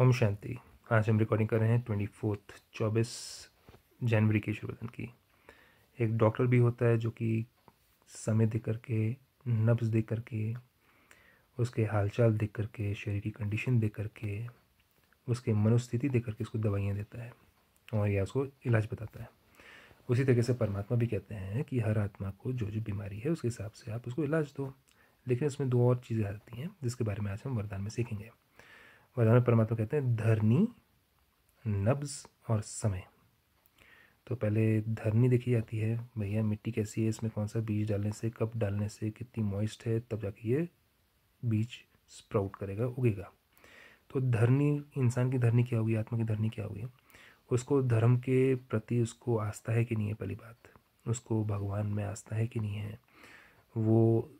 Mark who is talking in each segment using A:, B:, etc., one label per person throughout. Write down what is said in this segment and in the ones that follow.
A: ओम शांति आज हम रिकॉर्डिंग कर रहे हैं ट्वेंटी फोर्थ चौबीस जनवरी के शुरू की एक डॉक्टर भी होता है जो कि समय देख के नब्स देख करके उसके हालचाल देख कर के शरीर की कंडीशन देख करके उसके मनोस्थिति देख करके उसको दवाइयाँ देता है और या उसको इलाज बताता है उसी तरीके से परमात्मा भी कहते हैं कि हर आत्मा को जो जो बीमारी है उसके हिसाब से आप उसको इलाज दो लेकिन इसमें दो और चीज़ें आती हैं जिसके बारे में आज हम वरदान में सीखेंगे वरदान परमात्मा कहते हैं धरनी नब्ज और समय तो पहले धरनी देखी जाती है भैया मिट्टी कैसी है इसमें कौन सा बीज डालने से कब डालने से कितनी मॉइस्ट है तब जाके ये बीज स्प्राउट करेगा उगेगा तो धरनी इंसान की धरनी क्या होगी आत्मा की धरनी क्या होगी उसको धर्म के प्रति उसको आस्था है कि नहीं है पहली बात उसको भगवान में आस्था है कि नहीं है वो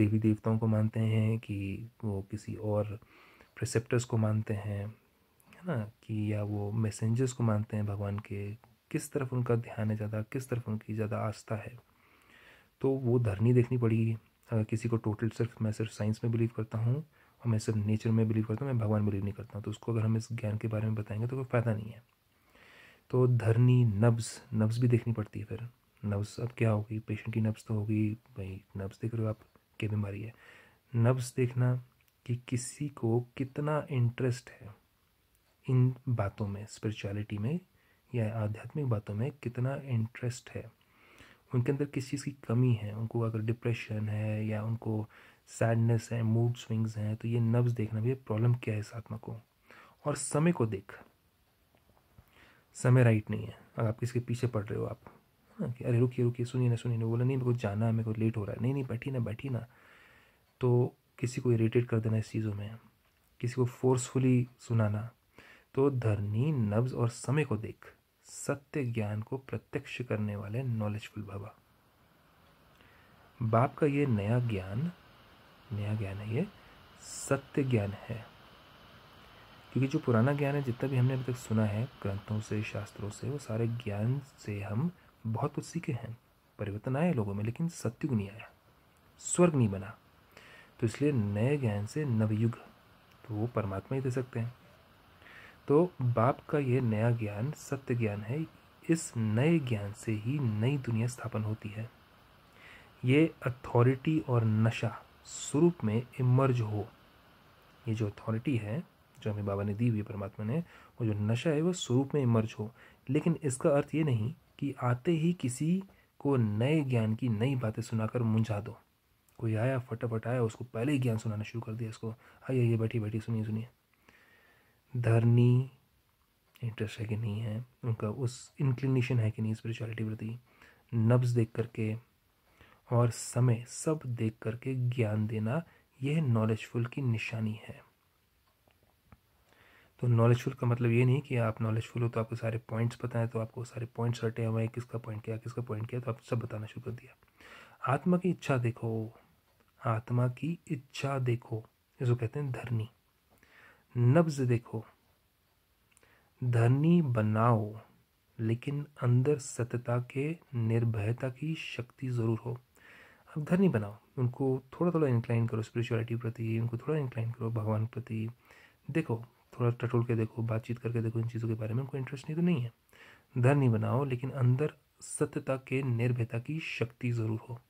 A: देवी देवताओं को मानते हैं कि वो किसी और रिसेप्टर्स को मानते हैं है ना कि या वो मैसेंजर्स को मानते हैं भगवान के किस तरफ उनका ध्यान है ज़्यादा किस तरफ उनकी ज़्यादा आस्था है तो वो धरनी देखनी पड़ेगी अगर किसी को टोटल सिर्फ मैं सिर्फ साइंस में बिलीव करता हूँ और मैं सिर्फ नेचर में बिलीव करता हूँ मैं भगवान बिलीव नहीं करता हूँ तो उसको अगर हम इस ज्ञान के बारे में बताएंगे तो कोई फ़ायदा नहीं है तो धरनी नब्स नब्स भी देखनी पड़ती है फिर नब्स अब क्या होगी पेशेंट की नब्स तो होगी भाई नब्स देख रहे हो आप क्या बीमारी है नब्स देखना कि किसी को कितना इंटरेस्ट है इन बातों में स्पिरिचुअलिटी में या आध्यात्मिक बातों में कितना इंटरेस्ट है उनके अंदर किस चीज़ की कमी है उनको अगर डिप्रेशन है या उनको सैडनेस है मूड स्विंग्स हैं तो ये नब्स देखना भी प्रॉब्लम क्या है इस आत्मा को और समय को देख समय राइट नहीं है अगर आप किसके पीछे पड़ रहे हो आप ना कि अरे रुकिए रुकिए सुनिए ना सुनिए ना बोला नहीं मेरे को जाना है मेरे को लेट हो रहा है नहीं नहीं बैठी ना बैठी ना तो किसी को इरीटेट कर देना इस चीज़ों में किसी को फोर्सफुली सुनाना तो धरनी नब्ज और समय को देख सत्य ज्ञान को प्रत्यक्ष करने वाले नॉलेजफुल बाबा बाप का ये नया ज्ञान नया ज्ञान है ये सत्य ज्ञान है क्योंकि जो पुराना ज्ञान है जितना भी हमने अभी तक सुना है ग्रंथों से शास्त्रों से वो सारे ज्ञान से हम बहुत कुछ सीखे हैं परिवर्तन आए लोगों में लेकिन सत्युग नहीं आया स्वर्ग नहीं बना तो इसलिए नए ज्ञान से नवयुग तो वो परमात्मा ही दे सकते हैं तो बाप का ये नया ज्ञान सत्य ज्ञान है इस नए ज्ञान से ही नई दुनिया स्थापन होती है ये अथॉरिटी और नशा स्वरूप में इमर्ज हो ये जो अथॉरिटी है जो हमें बाबा ने दी हुई परमात्मा ने वो जो नशा है वो स्वरूप में इमर्ज हो लेकिन इसका अर्थ ये नहीं कि आते ही किसी को नए ज्ञान की नई बातें सुनाकर मुंझा दो कोई आया फटाफट आया उसको पहले ही ज्ञान सुनाना शुरू कर दिया इसको आइए ये बैठी बैठी सुनिए सुनिए धरनी इंटरेस्ट है कि नहीं है उनका उस इंक्लिनेशन है कि नहीं स्पिरिचुअलिटी प्रति नब्ज देख करके और समय सब देख करके ज्ञान देना यह नॉलेजफुल की निशानी है तो नॉलेजफुल का मतलब ये नहीं कि आप नॉलेजफुल हो तो आपको सारे पॉइंट्स पता है तो आपको सारे पॉइंट्स रटे हुए हैं किसका पॉइंट क्या किसका पॉइंट क्या तो आप सब बताना शुरू कर दिया आत्मा की इच्छा देखो आत्मा की इच्छा देखो जिसको कहते हैं धरनी नब्ज देखो धरनी बनाओ लेकिन अंदर सत्यता के निर्भयता की शक्ति ज़रूर हो अब धरनी बनाओ उनको थोड़ा थोड़ा इंक्लाइन करो स्पिरिचुअलिटी प्रति उनको थोड़ा इंक्लाइन करो भगवान प्रति देखो थोड़ा टटोल के देखो बातचीत करके देखो इन चीज़ों के बारे में उनको इंटरेस्ट नहीं तो नहीं है धरनी बनाओ लेकिन अंदर सत्यता के निर्भयता की शक्ति ज़रूर हो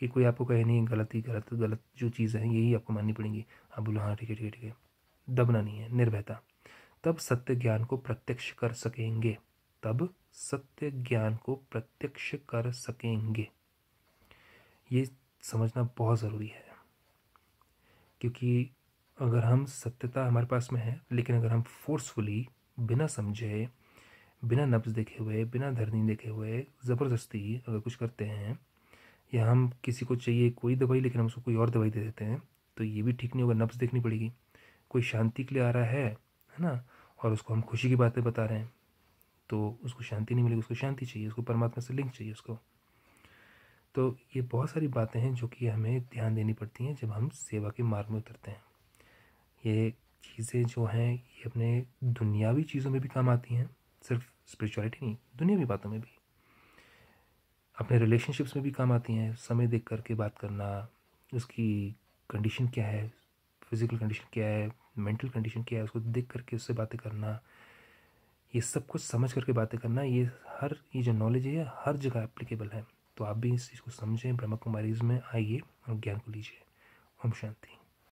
A: कि कोई आपको कहे नहीं गलत ही गलत गलत जो चीज़ है यही आपको माननी पड़ेंगी आप बोलो हाँ ठीक है ठीक है ठीक है दबना नहीं है निर्भयता तब सत्य ज्ञान को प्रत्यक्ष कर सकेंगे तब सत्य ज्ञान को प्रत्यक्ष कर सकेंगे ये समझना बहुत ज़रूरी है क्योंकि अगर हम सत्यता हमारे पास में है लेकिन अगर हम फोर्सफुली बिना समझे बिना नब्ज देखे हुए बिना धरनी देखे हुए ज़बरदस्ती अगर कुछ करते हैं या हम किसी को चाहिए कोई दवाई लेकिन हम उसको कोई और दवाई दे देते हैं तो ये भी ठीक नहीं होगा नब्स देखनी पड़ेगी कोई शांति के लिए आ रहा है है ना और उसको हम खुशी की बातें बता रहे हैं तो उसको शांति नहीं मिलेगी उसको शांति चाहिए उसको परमात्मा से लिंक चाहिए उसको तो ये बहुत सारी बातें हैं जो कि हमें ध्यान देनी पड़ती हैं जब हम सेवा के मार्ग में उतरते हैं ये चीज़ें जो हैं ये अपने दुनियावी चीज़ों में भी काम आती हैं सिर्फ स्पिरिचुअलिटी नहीं दुनियावी बातों में भी अपने रिलेशनशिप्स में भी काम आती हैं समय देख करके बात करना उसकी कंडीशन क्या है फिज़िकल कंडीशन क्या है मेंटल कंडीशन क्या है उसको देख करके उससे बातें करना ये सब कुछ समझ करके बातें करना ये हर ये जो नॉलेज है हर जगह एप्लीकेबल है तो आप भी इस चीज़ को समझें ब्रह्म कुमारीज में आइए और ज्ञान को लीजिए ओम शांति